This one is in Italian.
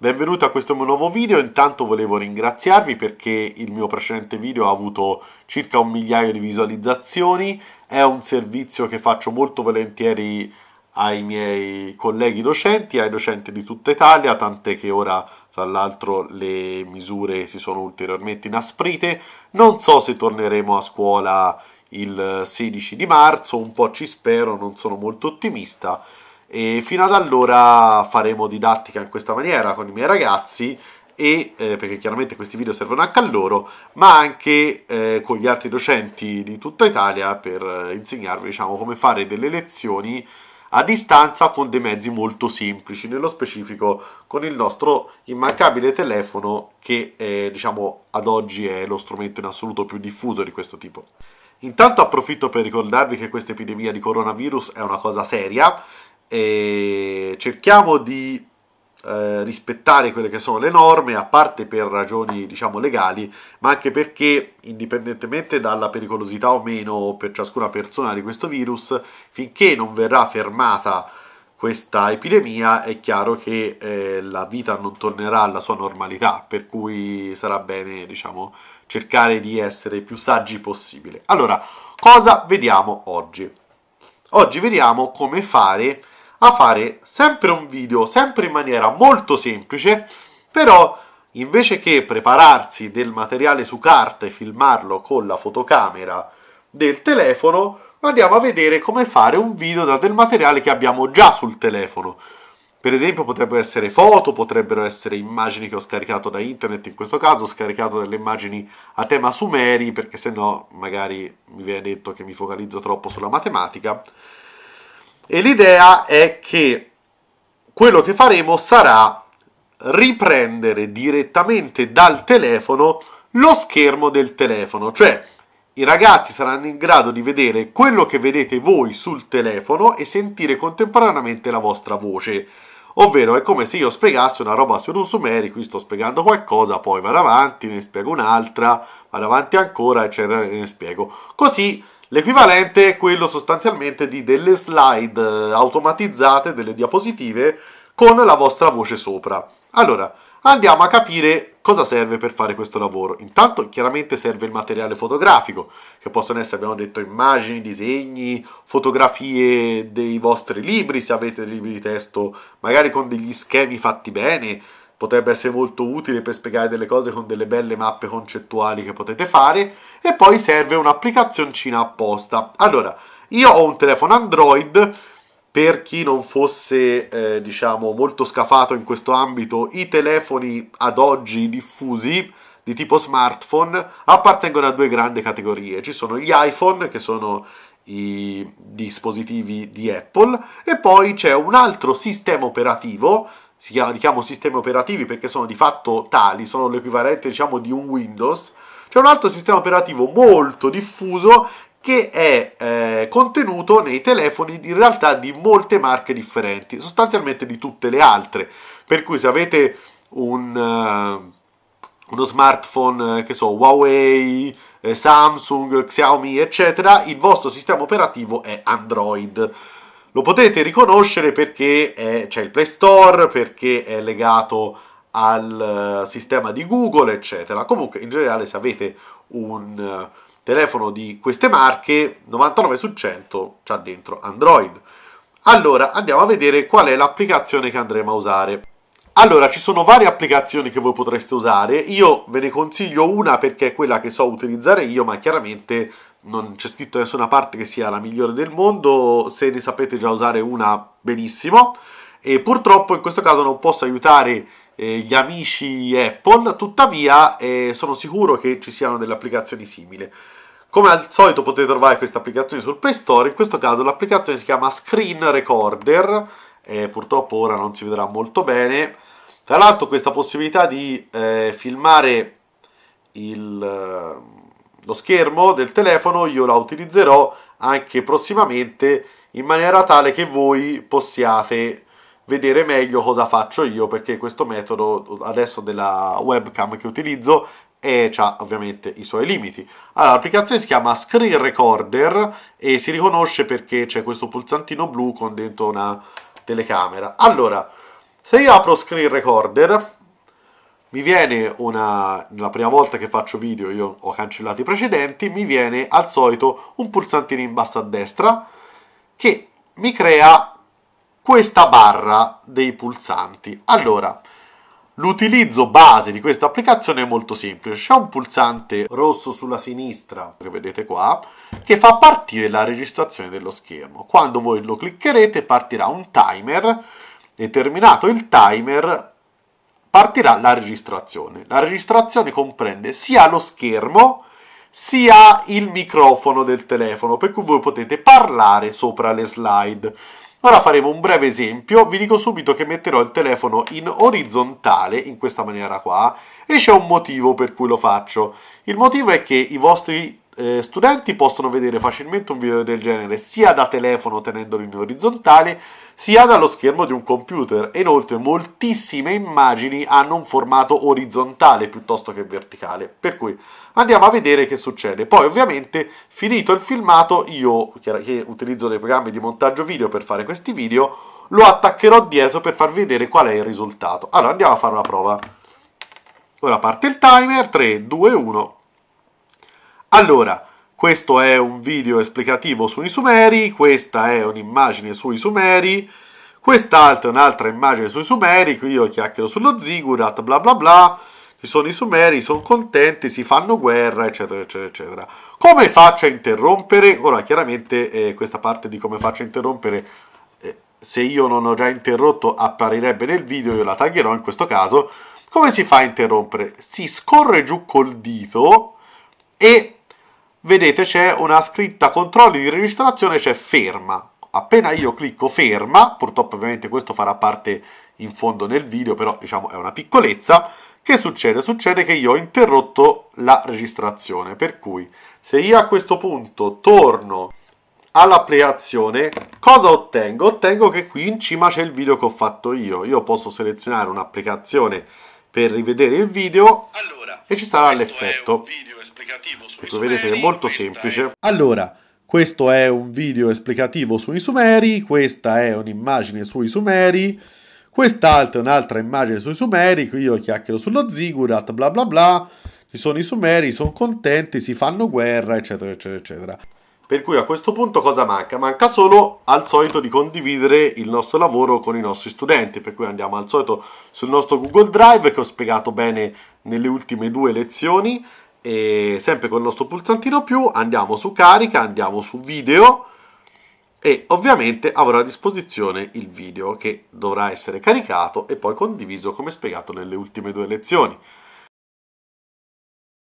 Benvenuti a questo mio nuovo video, intanto volevo ringraziarvi perché il mio precedente video ha avuto circa un migliaio di visualizzazioni, è un servizio che faccio molto volentieri ai miei colleghi docenti, ai docenti di tutta Italia, tant'è che ora tra l'altro le misure si sono ulteriormente inasprite, non so se torneremo a scuola il 16 di marzo, un po' ci spero, non sono molto ottimista, e fino ad allora faremo didattica in questa maniera con i miei ragazzi e, eh, perché chiaramente questi video servono anche a loro, ma anche eh, con gli altri docenti di tutta Italia per eh, insegnarvi diciamo, come fare delle lezioni a distanza con dei mezzi molto semplici, nello specifico con il nostro immancabile telefono che eh, diciamo ad oggi è lo strumento in assoluto più diffuso di questo tipo. Intanto approfitto per ricordarvi che questa epidemia di coronavirus è una cosa seria e cerchiamo di eh, rispettare quelle che sono le norme, a parte per ragioni diciamo legali, ma anche perché indipendentemente dalla pericolosità o meno per ciascuna persona di questo virus, finché non verrà fermata questa epidemia è chiaro che eh, la vita non tornerà alla sua normalità, per cui sarà bene, diciamo, cercare di essere più saggi possibile. Allora, cosa vediamo oggi? Oggi vediamo come fare a fare sempre un video, sempre in maniera molto semplice, però invece che prepararsi del materiale su carta e filmarlo con la fotocamera del telefono, andiamo a vedere come fare un video da del materiale che abbiamo già sul telefono. Per esempio potrebbero essere foto, potrebbero essere immagini che ho scaricato da internet, in questo caso ho scaricato delle immagini a tema sumeri perché se no magari mi viene detto che mi focalizzo troppo sulla matematica e l'idea è che quello che faremo sarà riprendere direttamente dal telefono lo schermo del telefono, cioè i ragazzi saranno in grado di vedere quello che vedete voi sul telefono e sentire contemporaneamente la vostra voce. Ovvero è come se io spiegassi una roba su Rusumeri, qui sto spiegando qualcosa, poi vado avanti, ne spiego un'altra, vado avanti ancora, eccetera, ne spiego. Così L'equivalente è quello sostanzialmente di delle slide eh, automatizzate, delle diapositive con la vostra voce sopra. Allora, andiamo a capire cosa serve per fare questo lavoro. Intanto chiaramente serve il materiale fotografico, che possono essere, abbiamo detto, immagini, disegni, fotografie dei vostri libri, se avete dei libri di testo, magari con degli schemi fatti bene, potrebbe essere molto utile per spiegare delle cose con delle belle mappe concettuali che potete fare e poi serve un'applicazioncina apposta. Allora, io ho un telefono Android per chi non fosse eh, diciamo molto scafato in questo ambito, i telefoni ad oggi diffusi di tipo smartphone appartengono a due grandi categorie. Ci sono gli iPhone che sono i dispositivi di Apple e poi c'è un altro sistema operativo si chiamano, li sistemi operativi perché sono di fatto tali, sono l'equivalente diciamo di un Windows, c'è un altro sistema operativo molto diffuso che è eh, contenuto nei telefoni in realtà di molte marche differenti, sostanzialmente di tutte le altre, per cui se avete un, uh, uno smartphone, eh, che so, Huawei, eh, Samsung, Xiaomi, eccetera, il vostro sistema operativo è Android lo potete riconoscere perché c'è cioè il Play Store, perché è legato al eh, sistema di Google, eccetera. Comunque, in generale, se avete un eh, telefono di queste marche, 99 su 100 c'ha dentro Android. Allora, andiamo a vedere qual è l'applicazione che andremo a usare. Allora, ci sono varie applicazioni che voi potreste usare, io ve ne consiglio una perché è quella che so utilizzare io, ma chiaramente non c'è scritto da nessuna parte che sia la migliore del mondo, se ne sapete già usare una benissimo e purtroppo in questo caso non posso aiutare eh, gli amici Apple, tuttavia eh, sono sicuro che ci siano delle applicazioni simili. Come al solito potete trovare queste applicazioni sul Play Store, in questo caso l'applicazione si chiama Screen Recorder, eh, purtroppo ora non si vedrà molto bene, tra l'altro questa possibilità di eh, filmare il, eh, lo schermo del telefono io la utilizzerò anche prossimamente in maniera tale che voi possiate vedere meglio cosa faccio io perché questo metodo adesso della webcam che utilizzo e ha ovviamente i suoi limiti. Allora, l'applicazione si chiama Screen Recorder e si riconosce perché c'è questo pulsantino blu con dentro una telecamera. Allora, se io apro screen recorder, mi viene una, la prima volta che faccio video, io ho cancellato i precedenti, mi viene al solito un pulsantino in basso a destra che mi crea questa barra dei pulsanti. Allora, l'utilizzo base di questa applicazione è molto semplice. C'è un pulsante rosso sulla sinistra, che vedete qua, che fa partire la registrazione dello schermo. Quando voi lo cliccherete partirà un timer e terminato il timer partirà la registrazione. La registrazione comprende sia lo schermo sia il microfono del telefono, per cui voi potete parlare sopra le slide. Ora faremo un breve esempio, vi dico subito che metterò il telefono in orizzontale, in questa maniera qua, e c'è un motivo per cui lo faccio. Il motivo è che i vostri eh, studenti possono vedere facilmente un video del genere sia da telefono tenendolo in orizzontale sia dallo schermo di un computer e inoltre moltissime immagini hanno un formato orizzontale piuttosto che verticale per cui andiamo a vedere che succede poi ovviamente finito il filmato io che utilizzo dei programmi di montaggio video per fare questi video lo attaccherò dietro per far vedere qual è il risultato allora andiamo a fare una prova ora parte il timer 3 2 1 allora, questo è un video esplicativo sui Sumeri, questa è un'immagine sui Sumeri, quest'altra è un'altra immagine sui Sumeri, qui io chiacchiero sullo Zigurat, bla bla bla, ci sono i Sumeri, sono contenti, si fanno guerra, eccetera, eccetera, eccetera. Come faccio a interrompere? Ora, chiaramente eh, questa parte di come faccio a interrompere, eh, se io non ho già interrotto, apparirebbe nel video, io la taglierò in questo caso. Come si fa a interrompere? Si scorre giù col dito e vedete c'è una scritta controlli di registrazione, c'è ferma. Appena io clicco ferma, purtroppo ovviamente questo farà parte in fondo nel video, però diciamo è una piccolezza, che succede? Succede che io ho interrotto la registrazione, per cui se io a questo punto torno all'applicazione, cosa ottengo? Ottengo che qui in cima c'è il video che ho fatto io. Io posso selezionare un'applicazione per rivedere il video allora, e ci sarà l'effetto. Come vedete è molto semplice. È... Allora, questo è un video esplicativo sui Sumeri, questa è un'immagine sui Sumeri, quest'altra è un'altra immagine sui Sumeri, qui io chiacchiero sullo Zigurat, bla bla bla, ci sono i Sumeri, sono contenti, si fanno guerra, eccetera, eccetera, eccetera. Per cui a questo punto cosa manca? Manca solo al solito di condividere il nostro lavoro con i nostri studenti, per cui andiamo al solito sul nostro Google Drive che ho spiegato bene nelle ultime due lezioni e sempre con il nostro pulsantino più andiamo su carica, andiamo su video e ovviamente avrò a disposizione il video che dovrà essere caricato e poi condiviso come spiegato nelle ultime due lezioni.